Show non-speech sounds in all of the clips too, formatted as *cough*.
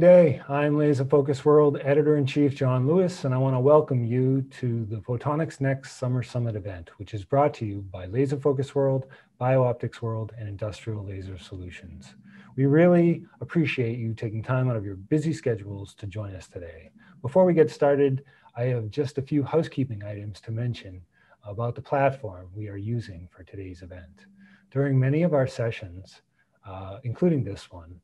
day. I'm Laser Focus World Editor in Chief John Lewis, and I want to welcome you to the Photonics Next Summer Summit event, which is brought to you by Laser Focus World, BioOptics World, and Industrial Laser Solutions. We really appreciate you taking time out of your busy schedules to join us today. Before we get started, I have just a few housekeeping items to mention about the platform we are using for today's event. During many of our sessions, uh, including this one,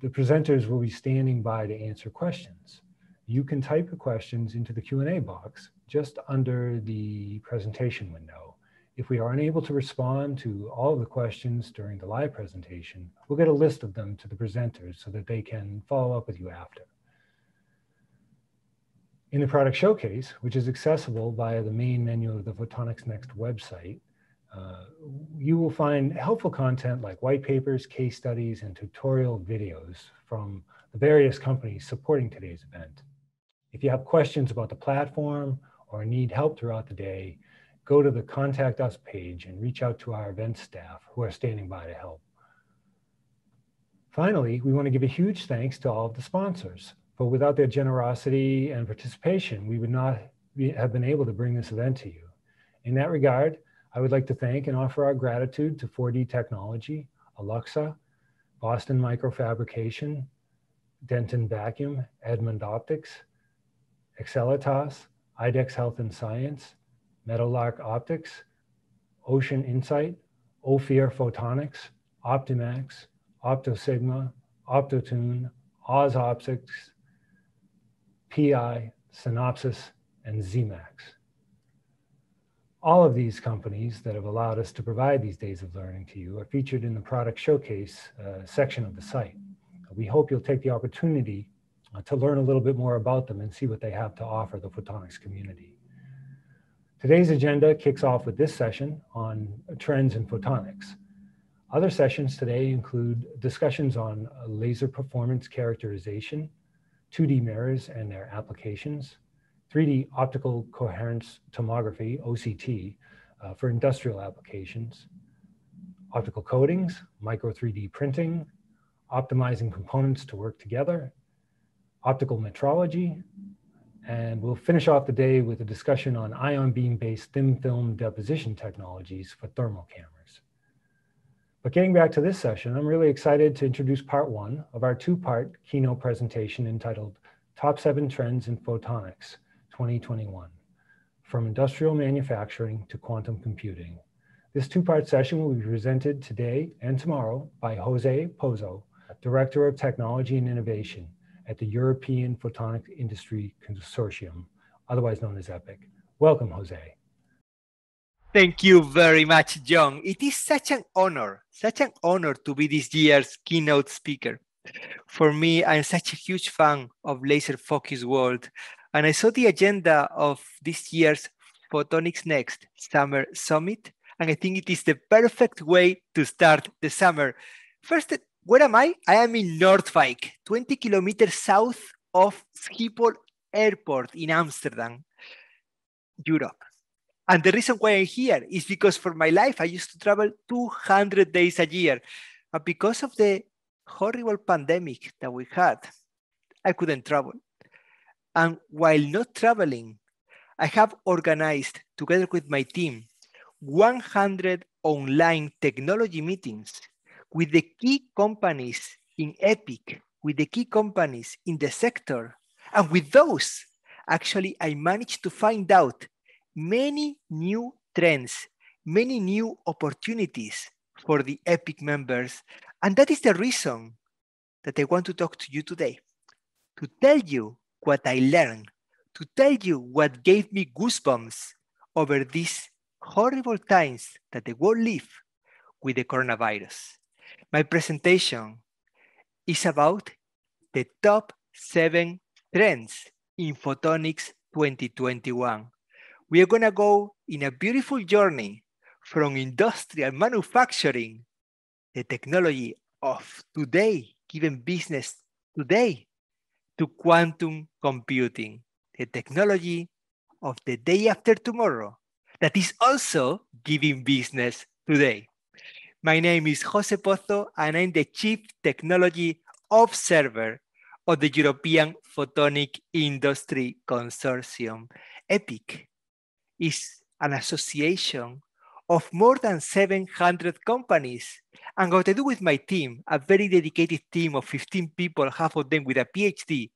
the presenters will be standing by to answer questions. You can type your questions into the Q&A box just under the presentation window. If we are unable to respond to all of the questions during the live presentation, we'll get a list of them to the presenters so that they can follow up with you after. In the product showcase, which is accessible via the main menu of the Photonics Next website, uh, you will find helpful content like white papers, case studies, and tutorial videos from the various companies supporting today's event. If you have questions about the platform or need help throughout the day, go to the Contact Us page and reach out to our event staff who are standing by to help. Finally, we want to give a huge thanks to all of the sponsors, for without their generosity and participation, we would not be, have been able to bring this event to you. In that regard, I would like to thank and offer our gratitude to 4D Technology, Alexa, Boston Microfabrication, Denton Vacuum, Edmund Optics, Excelitas, IDEX Health and Science, Meadowlark Optics, Ocean Insight, Ophir Photonics, Optimax, OptoSigma, Optotune, Oz Optics, PI, Synopsis, and ZMAX. All of these companies that have allowed us to provide these days of learning to you are featured in the product showcase uh, section of the site. We hope you'll take the opportunity uh, to learn a little bit more about them and see what they have to offer the photonics community. Today's agenda kicks off with this session on trends in photonics. Other sessions today include discussions on laser performance characterization, 2D mirrors and their applications, 3D optical coherence tomography, OCT, uh, for industrial applications, optical coatings, micro 3D printing, optimizing components to work together, optical metrology, and we'll finish off the day with a discussion on ion beam-based thin film deposition technologies for thermal cameras. But getting back to this session, I'm really excited to introduce part one of our two-part keynote presentation entitled Top Seven Trends in Photonics, 2021 From Industrial Manufacturing to Quantum Computing. This two part session will be presented today and tomorrow by Jose Pozo, Director of Technology and Innovation at the European Photonic Industry Consortium, otherwise known as EPIC. Welcome, Jose. Thank you very much, John. It is such an honor, such an honor to be this year's keynote speaker. For me, I'm such a huge fan of laser focused world and I saw the agenda of this year's Photonics Next Summer Summit, and I think it is the perfect way to start the summer. First, where am I? I am in Noordwijk, 20 kilometers south of Schiphol Airport in Amsterdam, Europe. And the reason why I'm here is because for my life, I used to travel 200 days a year. But because of the horrible pandemic that we had, I couldn't travel. And while not traveling, I have organized, together with my team, 100 online technology meetings with the key companies in Epic, with the key companies in the sector. And with those, actually, I managed to find out many new trends, many new opportunities for the Epic members. And that is the reason that I want to talk to you today to tell you what I learned, to tell you what gave me goosebumps over these horrible times that the world lives with the coronavirus. My presentation is about the top seven trends in photonics 2021. We are going to go in a beautiful journey from industrial manufacturing, the technology of today, given business today, to quantum computing, the technology of the day after tomorrow that is also giving business today. My name is Jose Pozo, and I'm the Chief Technology Observer of the European Photonic Industry Consortium. EPIC is an association of more than 700 companies. And what I do with my team, a very dedicated team of 15 people, half of them with a PhD,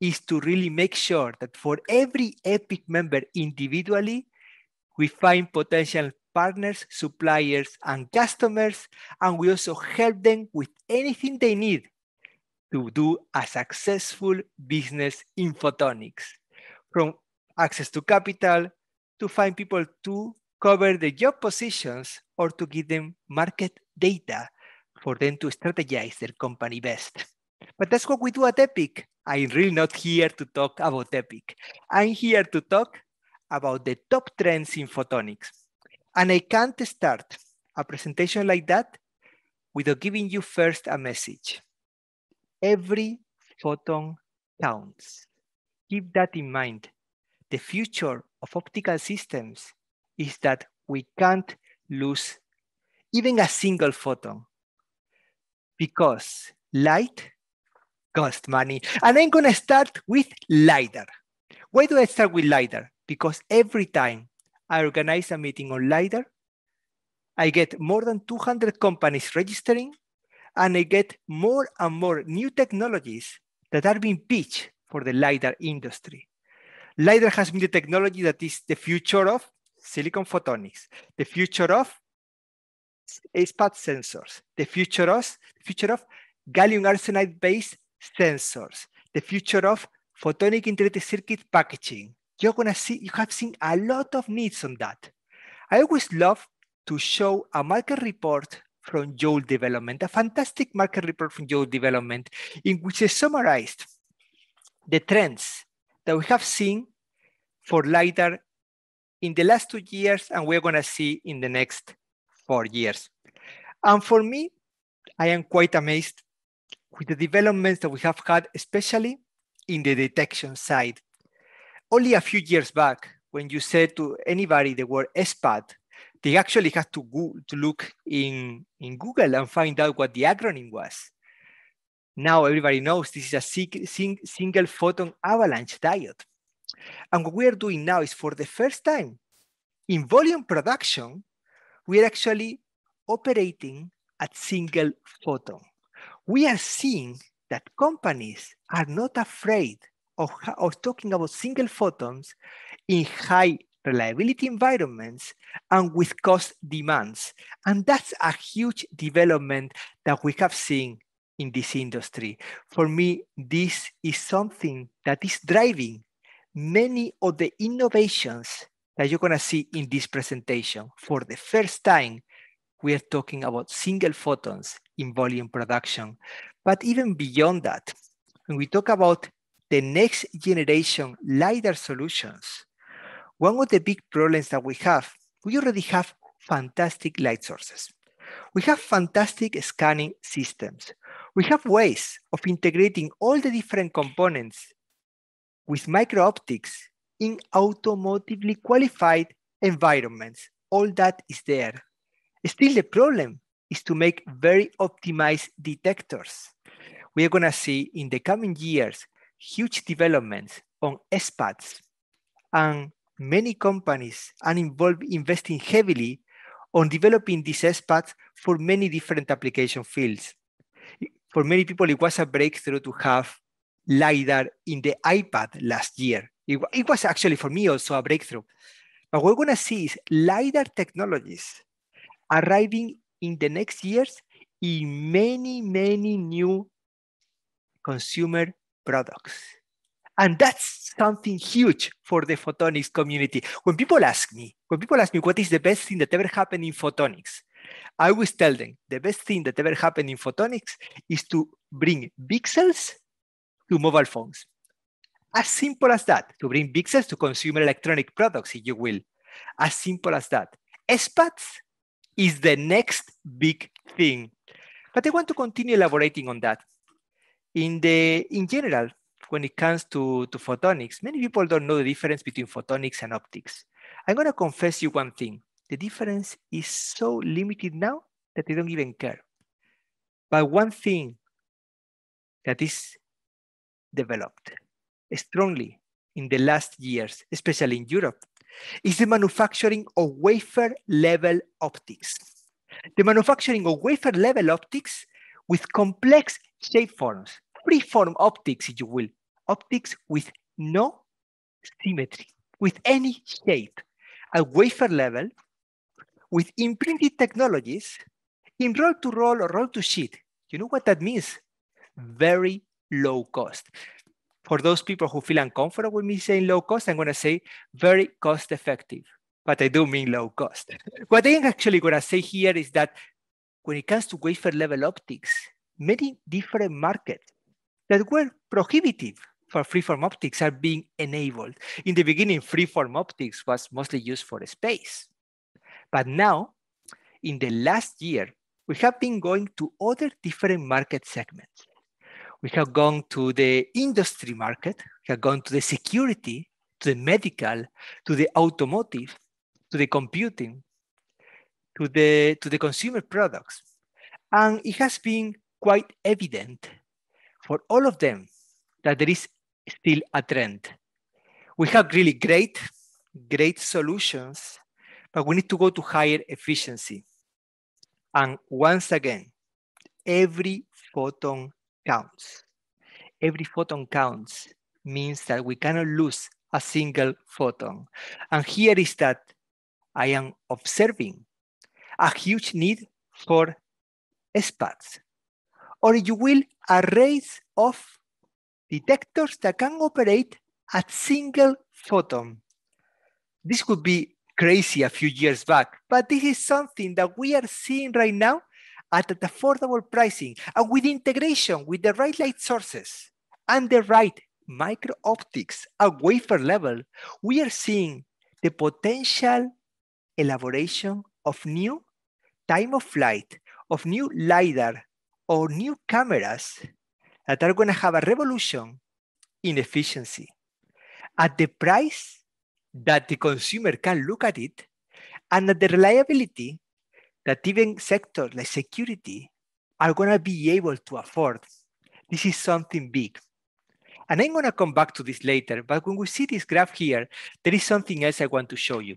is to really make sure that for every EPIC member individually, we find potential partners, suppliers, and customers, and we also help them with anything they need to do a successful business in photonics, from access to capital to find people to cover the job positions, or to give them market data for them to strategize their company best. But that's what we do at Epic. I'm really not here to talk about Epic. I'm here to talk about the top trends in photonics. And I can't start a presentation like that without giving you first a message. Every photon counts. Keep that in mind. The future of optical systems is that we can't lose even a single photon because light costs money. And I'm going to start with LiDAR. Why do I start with LiDAR? Because every time I organize a meeting on LiDAR, I get more than 200 companies registering, and I get more and more new technologies that are being pitched for the LiDAR industry. LiDAR has been the technology that is the future of silicon photonics, the future of ASPAT sensors, the future of, future of gallium arsenide-based sensors, the future of photonic integrated circuit packaging. You're gonna see, you have seen a lot of needs on that. I always love to show a market report from Joule Development, a fantastic market report from Joule Development, in which they summarized the trends that we have seen for LiDAR in the last two years and we're going to see in the next four years. And for me, I am quite amazed with the developments that we have had, especially in the detection side. Only a few years back, when you said to anybody the word SPAD, they actually had to, go, to look in, in Google and find out what the acronym was. Now everybody knows this is a sing, sing, single photon avalanche diode. And what we are doing now is for the first time in volume production, we are actually operating at single photon. We are seeing that companies are not afraid of, of talking about single photons in high reliability environments and with cost demands. And that's a huge development that we have seen in this industry. For me, this is something that is driving many of the innovations that you're gonna see in this presentation. For the first time, we are talking about single photons in volume production. But even beyond that, when we talk about the next generation LiDAR solutions, one of the big problems that we have, we already have fantastic light sources. We have fantastic scanning systems. We have ways of integrating all the different components with micro-optics in automotively qualified environments. All that is there. Still, the problem is to make very optimized detectors. We are going to see in the coming years huge developments on SPATs, and many companies are involved investing heavily on developing these SPATs for many different application fields. For many people, it was a breakthrough to have LiDAR in the iPad last year. It, it was actually for me also a breakthrough. But we're going to see is LiDAR technologies arriving in the next years in many, many new consumer products. And that's something huge for the photonics community. When people ask me, when people ask me what is the best thing that ever happened in photonics, I always tell them the best thing that ever happened in photonics is to bring pixels to mobile phones. As simple as that, to bring pixels to consumer electronic products, if you will. As simple as that. SPATs is the next big thing. But I want to continue elaborating on that. In the in general, when it comes to, to photonics, many people don't know the difference between photonics and optics. I'm gonna confess you one thing. The difference is so limited now that they don't even care. But one thing that is developed strongly in the last years, especially in Europe, is the manufacturing of wafer level optics. The manufacturing of wafer level optics with complex free-form optics, if you will, optics with no symmetry, with any shape, at wafer level, with imprinted technologies in roll to roll or roll to sheet. You know what that means? Very low cost. For those people who feel uncomfortable with me saying low cost, I'm going to say very cost effective, but I do mean low cost. *laughs* what I'm actually going to say here is that when it comes to wafer level optics, many different markets that were prohibitive for freeform optics are being enabled. In the beginning, freeform optics was mostly used for space. But now, in the last year, we have been going to other different market segments. We have gone to the industry market. We have gone to the security, to the medical, to the automotive, to the computing, to the, to the consumer products. And it has been quite evident for all of them that there is still a trend. We have really great, great solutions, but we need to go to higher efficiency. And once again, every photon counts. Every photon counts means that we cannot lose a single photon. And here is that I am observing a huge need for SPATs, or you will, arrays of detectors that can operate at single photon. This could be crazy a few years back, but this is something that we are seeing right now at an affordable pricing and with integration with the right light sources and the right micro optics at wafer level, we are seeing the potential elaboration of new time of flight, of new LiDAR or new cameras that are going to have a revolution in efficiency at the price that the consumer can look at it and at the reliability that even sectors like security are going to be able to afford. This is something big. And I'm going to come back to this later, but when we see this graph here, there is something else I want to show you.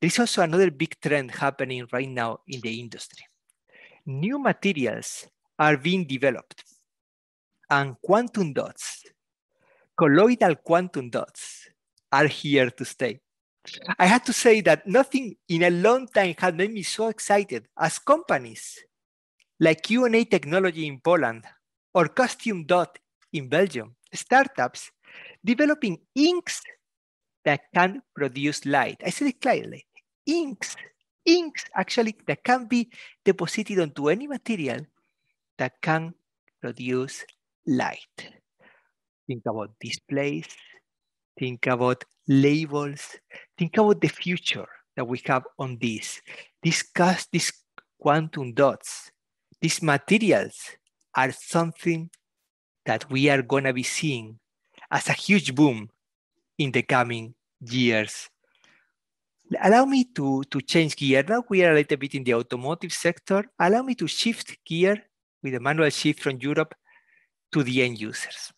There is also another big trend happening right now in the industry. New materials are being developed, and quantum dots, colloidal quantum dots, are here to stay. I had to say that nothing in a long time had made me so excited as companies like Q&A technology in Poland or Costume Dot in Belgium, startups developing inks that can produce light. I said it clearly, inks, inks actually that can be deposited onto any material that can produce light. Think about displays, think about labels, think about the future that we have on this. Discuss these quantum dots. These materials are something that we are going to be seeing as a huge boom in the coming years. Allow me to, to change gear. Now we are a little bit in the automotive sector. Allow me to shift gear with a manual shift from Europe to the end users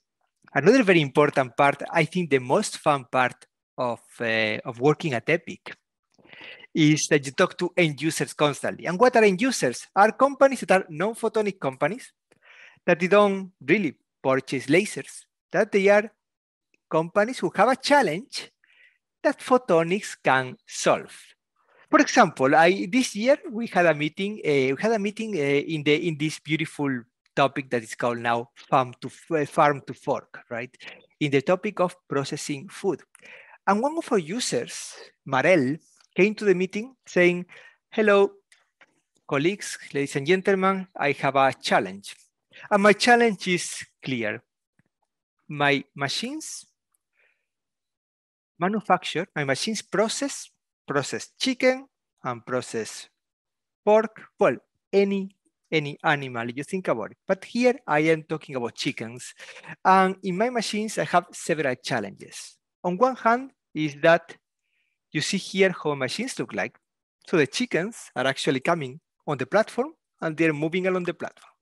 another very important part, I think the most fun part of, uh, of working at Epic is that you talk to end users constantly. And what are end users? Are companies that are non-photonic companies that they don't really purchase lasers, that they are companies who have a challenge that photonics can solve. For example, I, this year we had a meeting. Uh, we had a meeting uh, in the in this beautiful topic that is called now farm to eh, farm to fork, right? In the topic of processing food. And one of our users, Marel, came to the meeting saying, hello, colleagues, ladies and gentlemen, I have a challenge. And my challenge is clear. My machines manufacture, my machines process, process chicken and process pork, well, any any animal you think about it. But here I am talking about chickens. And in my machines, I have several challenges. On one hand is that you see here how machines look like. So the chickens are actually coming on the platform and they're moving along the platform.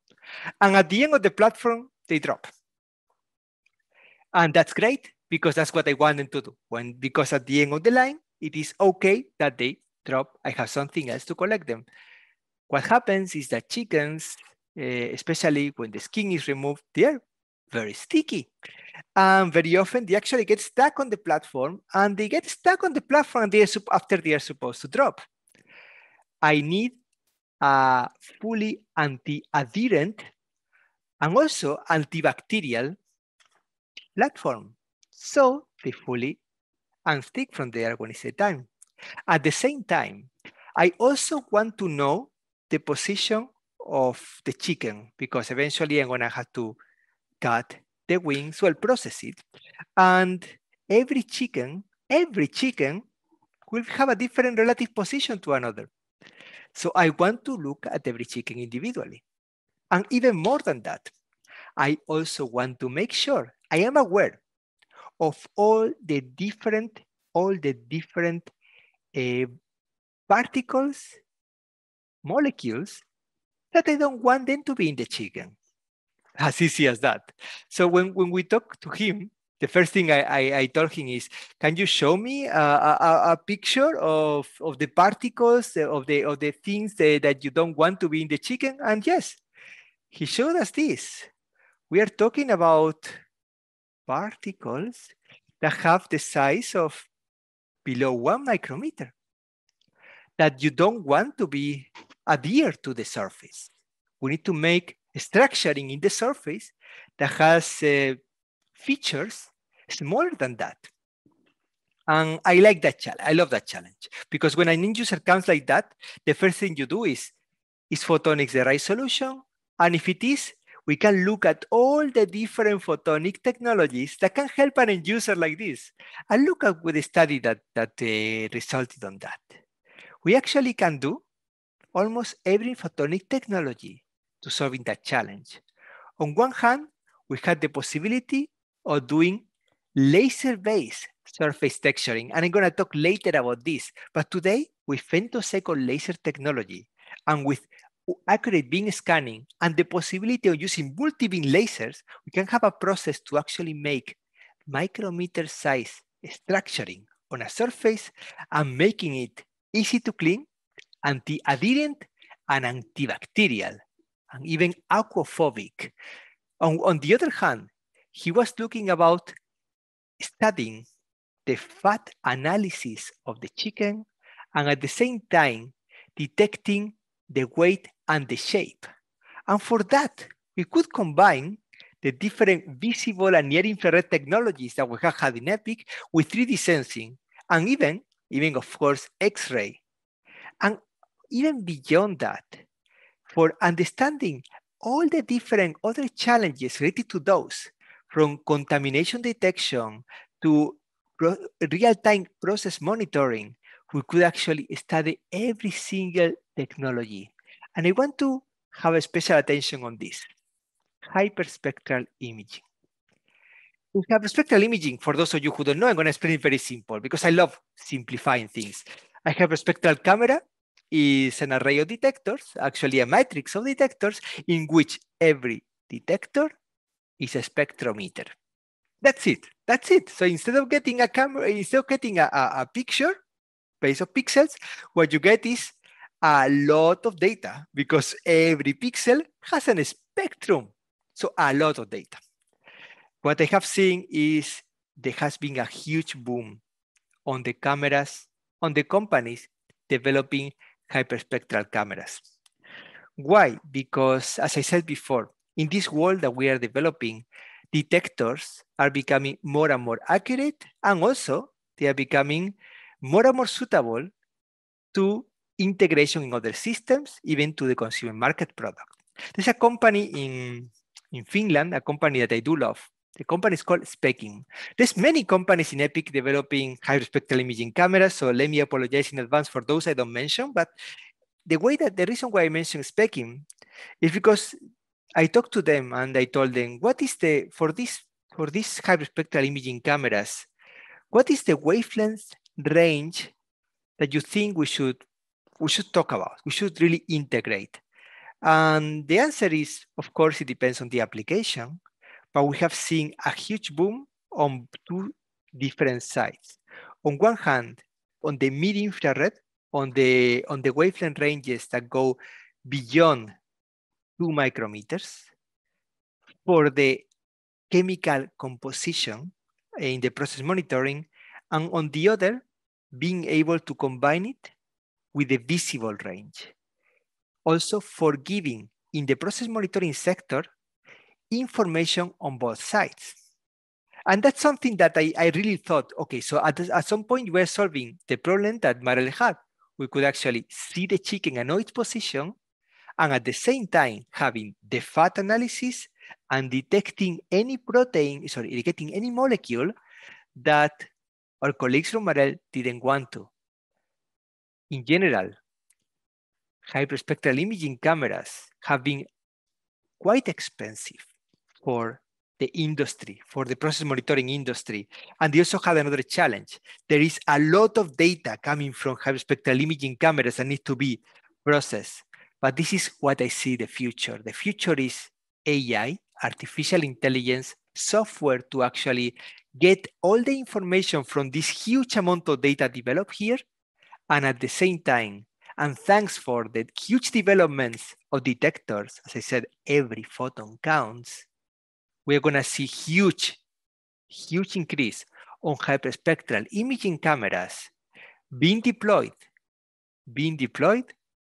And at the end of the platform, they drop. And that's great because that's what I want them to do. When, because at the end of the line, it is okay that they drop. I have something else to collect them. What happens is that chickens, uh, especially when the skin is removed, they are very sticky. And very often they actually get stuck on the platform and they get stuck on the platform they after they are supposed to drop. I need a fully anti-adherent and also antibacterial platform. So they fully unstick from there when it's time. At the same time, I also want to know the position of the chicken because eventually I'm gonna have to cut the wings, well, process it. And every chicken, every chicken will have a different relative position to another. So I want to look at every chicken individually. And even more than that, I also want to make sure I am aware of all the different, all the different uh, particles molecules that I don't want them to be in the chicken. As easy as that. So when, when we talk to him, the first thing I, I, I told him is, can you show me a, a, a picture of, of the particles, of the, of the things that, that you don't want to be in the chicken? And yes, he showed us this. We are talking about particles that have the size of below one micrometer that you don't want to be adhere to the surface. We need to make structuring in the surface that has uh, features smaller than that. And I like that challenge. I love that challenge because when an end user comes like that, the first thing you do is, is photonics the right solution? And if it is, we can look at all the different photonic technologies that can help an end user like this and look at the study that, that uh, resulted on that. We actually can do almost every photonic technology to solving that challenge. On one hand, we had the possibility of doing laser-based surface texturing, and I'm gonna talk later about this, but today with femtosecond laser technology and with accurate beam scanning and the possibility of using multi-beam lasers, we can have a process to actually make micrometer size structuring on a surface and making it easy to clean anti-adherent and antibacterial, and even aquaphobic. On, on the other hand, he was looking about studying the fat analysis of the chicken and at the same time detecting the weight and the shape. And for that, we could combine the different visible and near infrared technologies that we have had in EPIC with 3D sensing and even, even of course, X-ray. And even beyond that, for understanding all the different other challenges related to those, from contamination detection to real-time process monitoring, we could actually study every single technology. And I want to have a special attention on this, hyperspectral imaging. We have spectral imaging, for those of you who don't know, I'm gonna explain it very simple because I love simplifying things. I have a spectral camera is an array of detectors, actually a matrix of detectors, in which every detector is a spectrometer. That's it. That's it. So instead of getting a camera, instead of getting a, a, a picture based on pixels, what you get is a lot of data because every pixel has a spectrum. So a lot of data. What I have seen is there has been a huge boom on the cameras, on the companies developing hyperspectral cameras. Why? Because, as I said before, in this world that we are developing, detectors are becoming more and more accurate, and also they are becoming more and more suitable to integration in other systems, even to the consumer market product. There's a company in, in Finland, a company that I do love, the company is called Specking. There's many companies in Epic developing high imaging cameras, so let me apologize in advance for those I don't mention, but the way that the reason why I mentioned Specking is because I talked to them and I told them, what is the, for this for these hyperspectral imaging cameras, what is the wavelength range that you think we should we should talk about? We should really integrate. And the answer is, of course, it depends on the application but we have seen a huge boom on two different sides. On one hand, on the mid-infrared, on the, on the wavelength ranges that go beyond two micrometers, for the chemical composition eh, in the process monitoring, and on the other, being able to combine it with the visible range. Also for giving in the process monitoring sector, information on both sides. And that's something that I, I really thought, okay, so at, at some point we're solving the problem that Marele had. We could actually see the chicken and know its position, and at the same time having the fat analysis and detecting any protein, sorry, detecting any molecule that our colleagues from Marel didn't want to. In general, hyperspectral imaging cameras have been quite expensive for the industry, for the process monitoring industry. And they also had another challenge. There is a lot of data coming from hyperspectral imaging cameras that need to be processed. But this is what I see the future. The future is AI, artificial intelligence, software to actually get all the information from this huge amount of data developed here. And at the same time, and thanks for the huge developments of detectors, as I said, every photon counts we're going to see huge, huge increase on hyperspectral imaging cameras being deployed, being deployed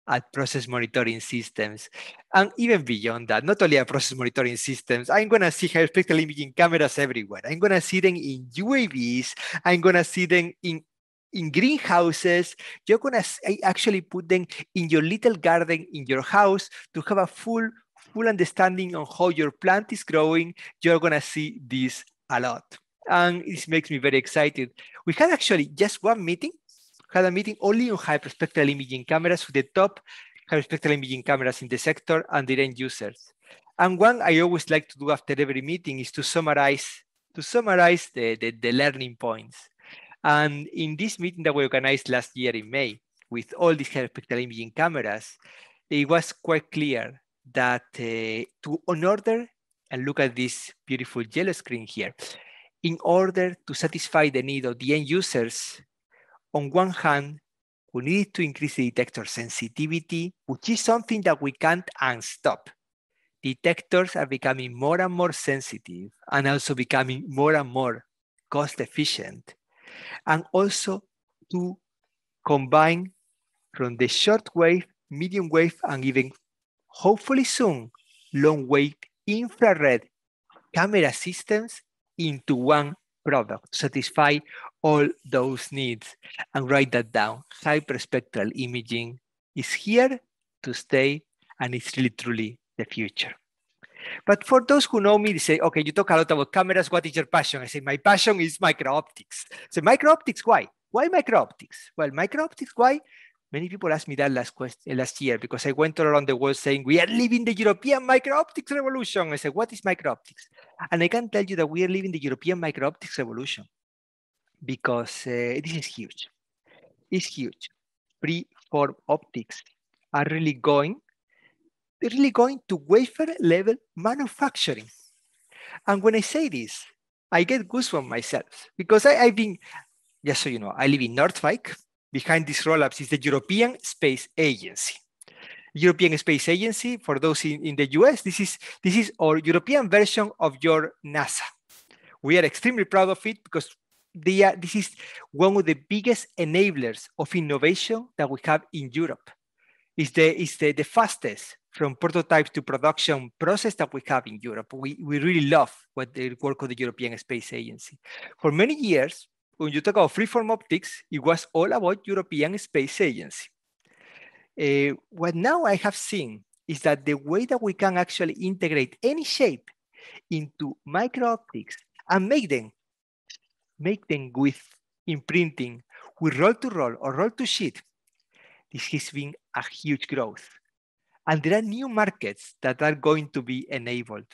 at process monitoring systems. And even beyond that, not only at process monitoring systems, I'm going to see hyperspectral imaging cameras everywhere. I'm going to see them in UAVs. I'm going to see them in in greenhouses. You're going to actually put them in your little garden in your house to have a full full understanding on how your plant is growing, you're going to see this a lot. And this makes me very excited. We had actually just one meeting, had a meeting only on hyperspectral imaging cameras with the top hyperspectral imaging cameras in the sector and their end users. And one I always like to do after every meeting is to summarize to summarize the, the, the learning points. And in this meeting that we organized last year in May with all these hyperspectral imaging cameras, it was quite clear that uh, to in order, and look at this beautiful yellow screen here, in order to satisfy the need of the end users, on one hand, we need to increase the detector sensitivity, which is something that we can't unstop. Detectors are becoming more and more sensitive and also becoming more and more cost efficient. And also to combine from the short wave, medium wave, and even hopefully soon, long wave infrared camera systems into one product, satisfy all those needs. And write that down. Hyperspectral imaging is here to stay and it's really truly the future. But for those who know me, they say, okay, you talk a lot about cameras. What is your passion? I say, my passion is micro optics. So micro optics, why? Why micro optics? Well, micro optics, why? Many people asked me that last question, eh, last year because I went all around the world saying we are living the European micro optics revolution. I said, what is micro optics? And I can tell you that we are living the European micro optics revolution because uh, this is huge. It's huge. Pre-form optics are really going, they're really going to wafer level manufacturing. And when I say this, I get goosebumps myself because I, have been, just so you know, I live in Northvike behind these up is the European Space Agency. European Space Agency, for those in, in the US, this is, this is our European version of your NASA. We are extremely proud of it because they are, this is one of the biggest enablers of innovation that we have in Europe. It's the, it's the, the fastest from prototype to production process that we have in Europe. We, we really love what the work of the European Space Agency. For many years, when you talk about freeform optics, it was all about European Space Agency. Uh, what now I have seen is that the way that we can actually integrate any shape into micro optics and make them, make them with imprinting, with roll to roll or roll to sheet, this has been a huge growth. And there are new markets that are going to be enabled.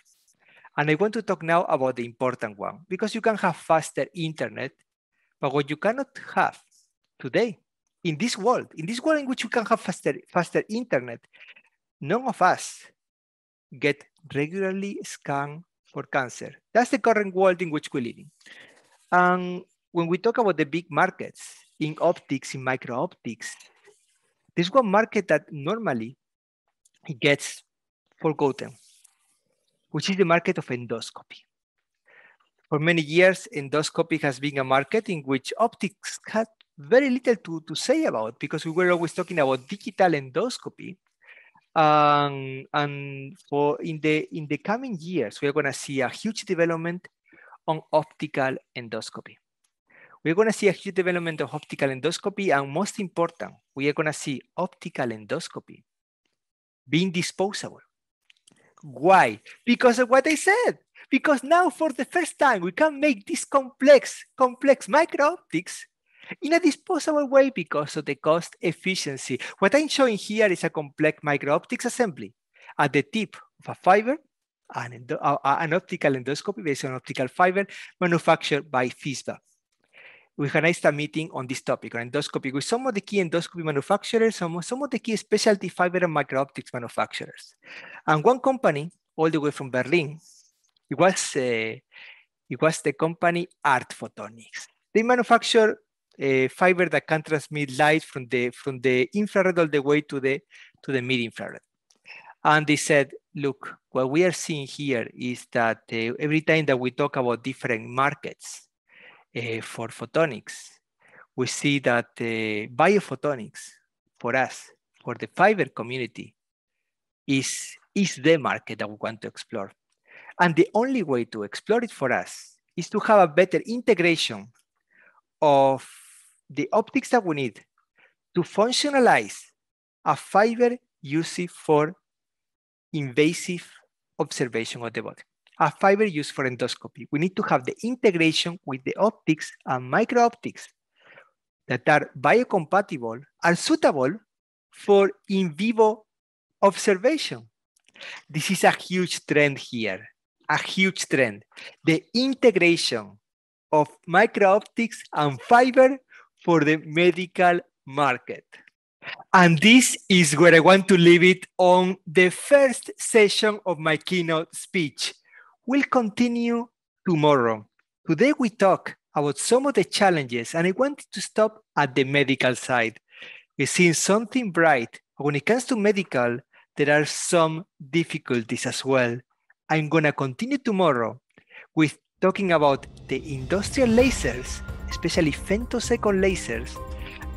And I want to talk now about the important one because you can have faster internet, but what you cannot have today in this world, in this world in which you can have faster, faster internet, none of us get regularly scanned for cancer. That's the current world in which we live in. And when we talk about the big markets in optics, in micro optics, there's one market that normally gets forgotten, which is the market of endoscopy. For many years, endoscopy has been a market in which optics had very little to, to say about because we were always talking about digital endoscopy. Um, and for in the in the coming years, we're going to see a huge development on optical endoscopy. We're going to see a huge development of optical endoscopy, and most important, we are going to see optical endoscopy being disposable. Why? Because of what I said because now for the first time we can make this complex, complex microoptics in a disposable way because of the cost efficiency. What I'm showing here is a complex microoptics assembly at the tip of a fiber, an, uh, uh, an optical endoscopy based on optical fiber manufactured by FISBA. We had a meeting on this topic on endoscopy with some of the key endoscopy manufacturers, some, some of the key specialty fiber and microoptics manufacturers. And one company all the way from Berlin it was it was the company Art Photonics. They manufacture a eh, fiber that can transmit light from the from the infrared all the way to the to the mid infrared. And they said, look, what we are seeing here is that uh, every time that we talk about different markets uh, for photonics, we see that uh, biophotonics for us, for the fiber community, is, is the market that we want to explore and the only way to explore it for us is to have a better integration of the optics that we need to functionalize a fiber used for invasive observation of the body. A fiber used for endoscopy. We need to have the integration with the optics and microoptics that are biocompatible and suitable for in vivo observation. This is a huge trend here a huge trend, the integration of microoptics and fiber for the medical market. And this is where I want to leave it on the first session of my keynote speech. We'll continue tomorrow. Today we talk about some of the challenges, and I wanted to stop at the medical side. We're seeing something bright. When it comes to medical, there are some difficulties as well. I'm gonna continue tomorrow with talking about the industrial lasers, especially femtosecond lasers,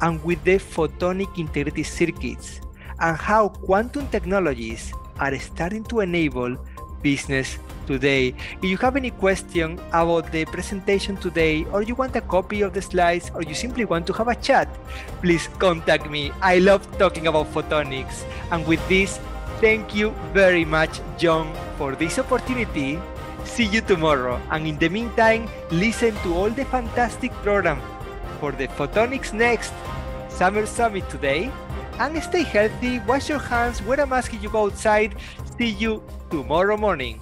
and with the photonic integrated circuits, and how quantum technologies are starting to enable business today. If you have any question about the presentation today, or you want a copy of the slides, or you simply want to have a chat, please contact me. I love talking about photonics. And with this, Thank you very much, John, for this opportunity. See you tomorrow. And in the meantime, listen to all the fantastic program for the Photonics Next Summer Summit today. And stay healthy, wash your hands, wear a mask if you go outside. See you tomorrow morning.